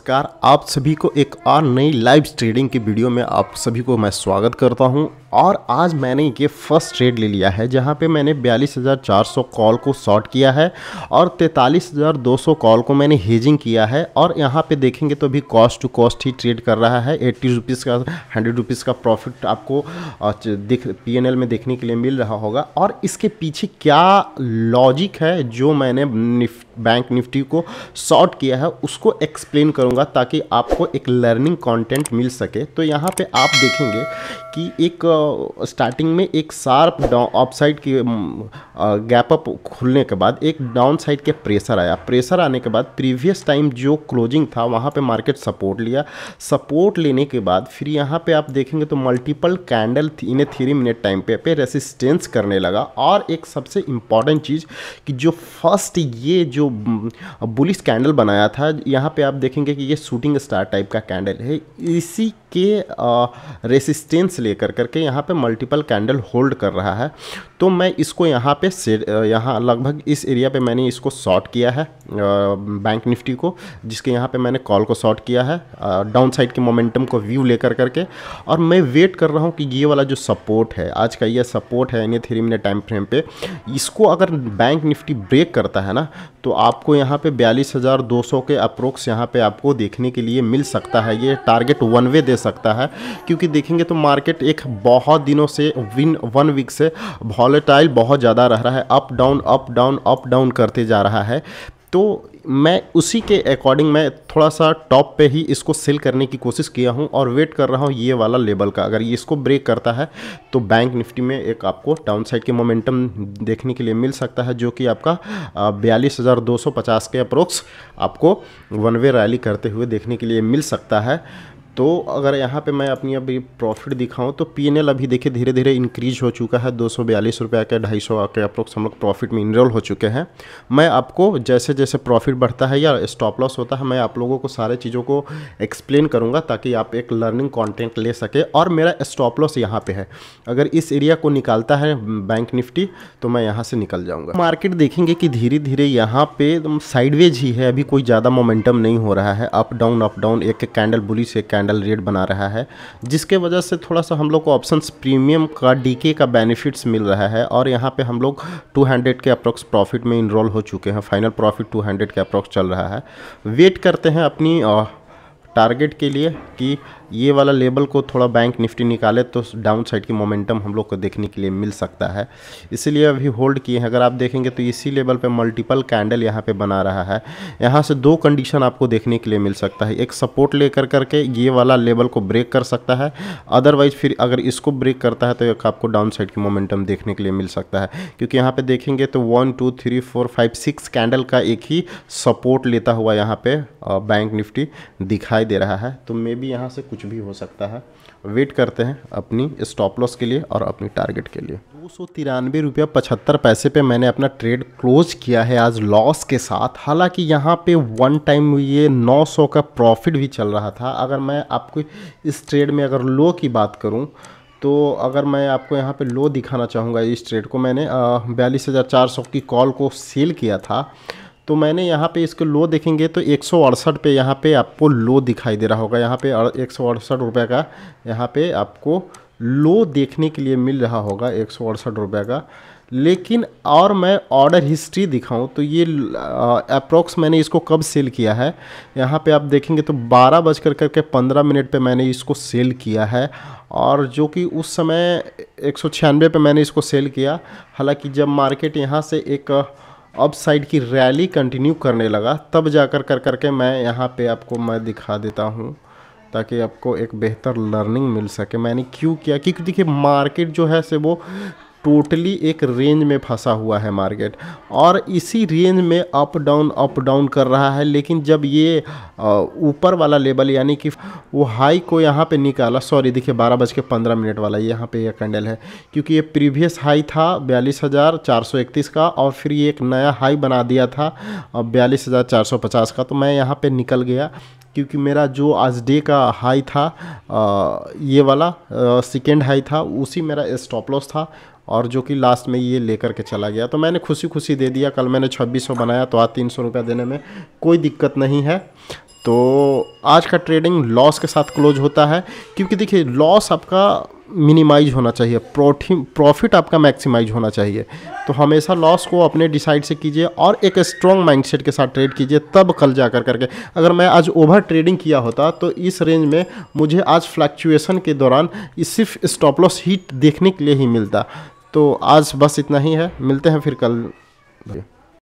नमस्कार आप सभी को एक और नई लाइव ट्रेडिंग की वीडियो में आप सभी को मैं स्वागत करता हूं और आज मैंने ये फर्स्ट ट्रेड ले लिया है जहां पे मैंने 42,400 कॉल को शॉर्ट किया है और 43,200 कॉल को मैंने हेजिंग किया है और यहां पे देखेंगे तो भी कॉस्ट टू कॉस्ट ही ट्रेड कर रहा है एट्टी रुपीज़ का हंड्रेड रुपीज़ का प्रॉफिट आपको दिख पी में देखने के लिए मिल रहा होगा और इसके पीछे क्या लॉजिक है जो मैंने निफ, बैंक निफ्टी को शॉर्ट किया है उसको एक्सप्लेन करूँगा दूंगा ताकि आपको एक लर्निंग कंटेंट मिल सके तो यहाँ पे आप देखेंगे कि एक स्टार्टिंग में एक शार्प डाउन साइड की गैप अप खुलने के बाद एक डाउन साइड के प्रेशर आया प्रेशर आने के बाद प्रीवियस टाइम जो क्लोजिंग था वहाँ पे मार्केट सपोर्ट लिया सपोर्ट लेने के बाद फिर यहाँ पे आप देखेंगे तो मल्टीपल कैंडल इन्हें थ्री मिनट टाइम पे पे रेसिस्टेंस करने लगा और एक सबसे इम्पॉर्टेंट चीज़ कि जो फर्स्ट ये जो बुलिस कैंडल बनाया था यहाँ पे आप देखेंगे कि ये शूटिंग स्टार टाइप का कैंडल है इसी के रेसिस्टेंस लेकर करके यहाँ पे मल्टीपल कैंडल होल्ड कर रहा है तो मैं इसको यहाँ पे यहाँ लगभग इस एरिया पे मैंने इसको शॉर्ट किया है बैंक निफ्टी को जिसके यहाँ पे मैंने कॉल को शॉर्ट किया है डाउन साइड के मोमेंटम को व्यू लेकर करके और मैं वेट कर रहा हूँ कि ये वाला जो सपोर्ट है आज का ये सपोर्ट है यानी थ्री मिनट टाइम फ्रेम पे इसको अगर बैंक निफ्टी ब्रेक करता है ना तो आपको यहाँ पे बयालीस के अप्रोक्स यहाँ पे आपको देखने के लिए मिल सकता है ये टारगेट वन वे दे सकता है क्योंकि देखेंगे तो मार्केट एक बहुत दिनों से विन वन वीक से वॉलेटाइल बहुत ज़्यादा रह रहा है up down up down up down करते जा रहा है तो मैं उसी के अकॉर्डिंग मैं थोड़ा सा टॉप पे ही इसको सेल करने की कोशिश किया हूँ और वेट कर रहा हूँ ये वाला लेवल का अगर ये इसको ब्रेक करता है तो बैंक निफ्टी में एक आपको डाउन साइड के मोमेंटम देखने के लिए मिल सकता है जो कि आपका बयालीस हज़ार दो सौ पचास के अप्रोक्स आपको वन वे रैली करते हुए देखने के लिए मिल सकता है तो अगर यहाँ पे मैं अपनी अभी प्रॉफिट दिखाऊं तो पी अभी देखिए धीरे धीरे इंक्रीज हो चुका है दो सौ बयालीस रुपया के ढाई सौ के अप्रोक्स हम लोग प्रॉफिट में इनरोल हो चुके हैं मैं आपको जैसे जैसे प्रॉफिट बढ़ता है या स्टॉप लॉस होता है मैं आप लोगों को सारे चीज़ों को एक्सप्लेन करूँगा ताकि आप एक लर्निंग कॉन्टेंट ले सके और मेरा स्टॉप लॉस यहाँ पर है अगर इस एरिया को निकालता है बैंक निफ्टी तो मैं यहाँ से निकल जाऊँगा मार्केट देखेंगे कि धीरे धीरे यहाँ पर साइडवेज ही है अभी कोई ज़्यादा मोमेंटम नहीं हो रहा है अप डाउन अप डाउन एक कैंडल बुलिस एक कैंडल रेट बना रहा है जिसके वजह से थोड़ा सा हम लोग को ऑप्शन प्रीमियम का डीके का बेनिफिट्स मिल रहा है और यहाँ पे हम लोग 200 के अप्रोक्स प्रॉफिट में इनरोल हो चुके हैं फाइनल प्रॉफिट 200 के अप्रोक्स चल रहा है वेट करते हैं अपनी टारगेट के लिए कि ये वाला लेवल को थोड़ा बैंक निफ्टी निकाले तो डाउन साइड की मोमेंटम हम लोग को देखने के लिए मिल सकता है इसीलिए अभी होल्ड किए हैं अगर आप देखेंगे तो इसी लेवल पे मल्टीपल कैंडल यहाँ पे बना रहा है यहाँ से दो कंडीशन आपको देखने के लिए मिल सकता है एक सपोर्ट लेकर करके ये वाला लेवल को ब्रेक कर सकता है अदरवाइज फिर अगर इसको ब्रेक करता है तो एक आपको डाउन साइड की मोमेंटम देखने के लिए मिल सकता है क्योंकि यहाँ पर देखेंगे तो one two three four five six candle का एक ही सपोर्ट लेता हुआ यहाँ पर बैंक निफ्टी दिखाई दे रहा है तो मे बी यहाँ से कुछ कुछ भी हो सकता है वेट करते हैं अपनी स्टॉप लॉस के लिए और अपनी टारगेट के लिए दो सौ तिरानवे रुपया पचहत्तर पैसे पे मैंने अपना ट्रेड क्लोज किया है आज लॉस के साथ हालांकि यहाँ पे वन टाइम ये 900 का प्रॉफिट भी चल रहा था अगर मैं आपको इस ट्रेड में अगर लो की बात करूँ तो अगर मैं आपको यहाँ पे लो दिखाना चाहूँगा इस ट्रेड को मैंने बयालीस हज़ार चार सौ की कॉल को सेल किया था तो मैंने यहाँ पे इसको लो देखेंगे तो एक सौ अड़सठ पे यहाँ पे आपको लो दिखाई दे रहा होगा यहाँ पे एक सौ अड़सठ रुपये का यहाँ पे आपको लो देखने के लिए मिल रहा होगा एक सौ अड़सठ रुपये का लेकिन और मैं ऑर्डर हिस्ट्री दिखाऊं तो ये अप्रॉक्स मैंने इसको कब सेल किया है यहाँ पे आप देखेंगे तो बारह बज कर करके पंद्रह मिनट पे मैंने इसको सेल किया है और जो कि उस समय एक सौ छियानवे पर मैंने इसको सेल किया हालांकि जब मार्केट यहाँ से एक आ, अब साइड की रैली कंटिन्यू करने लगा तब जाकर कर करके मैं यहाँ पे आपको मैं दिखा देता हूँ ताकि आपको एक बेहतर लर्निंग मिल सके मैंने क्यों किया क्योंकि देखिए मार्केट जो है से वो टोटली एक रेंज में फंसा हुआ है मार्केट और इसी रेंज में अप डाउन अप डाउन कर रहा है लेकिन जब ये ऊपर वाला लेवल यानी कि वो हाई को यहाँ पे निकाला सॉरी देखिए बारह बज के पंद्रह मिनट वाला यहाँ पे ये कैंडल है क्योंकि ये प्रीवियस हाई था बयालीस हज़ार चार सौ इकतीस का और फिर ये एक नया हाई बना दिया था बयालीस हज़ार चार सौ पचास का तो मैं यहाँ पर निकल गया क्योंकि मेरा जो आज डे का हाई था आ, ये वाला सेकेंड हाई था उसी मेरा स्टॉप लॉस था और जो कि लास्ट में ये लेकर के चला गया तो मैंने खुशी खुशी दे दिया कल मैंने छब्बीस सौ बनाया तो आज तीन सौ रुपया देने में कोई दिक्कत नहीं है तो आज का ट्रेडिंग लॉस के साथ क्लोज होता है क्योंकि देखिए लॉस आपका मिनिमाइज होना चाहिए प्रॉफिट आपका मैक्सिमाइज होना चाहिए तो हमेशा लॉस को अपने डिसाइड से कीजिए और एक स्ट्रॉन्ग माइंडसेट के साथ ट्रेड कीजिए तब कल जाकर करके अगर मैं आज ओवर ट्रेडिंग किया होता तो इस रेंज में मुझे आज फ्लैक्चुएसन के दौरान सिर्फ स्टॉप लॉस हीट देखने के लिए ही मिलता तो आज बस इतना ही है मिलते हैं फिर कल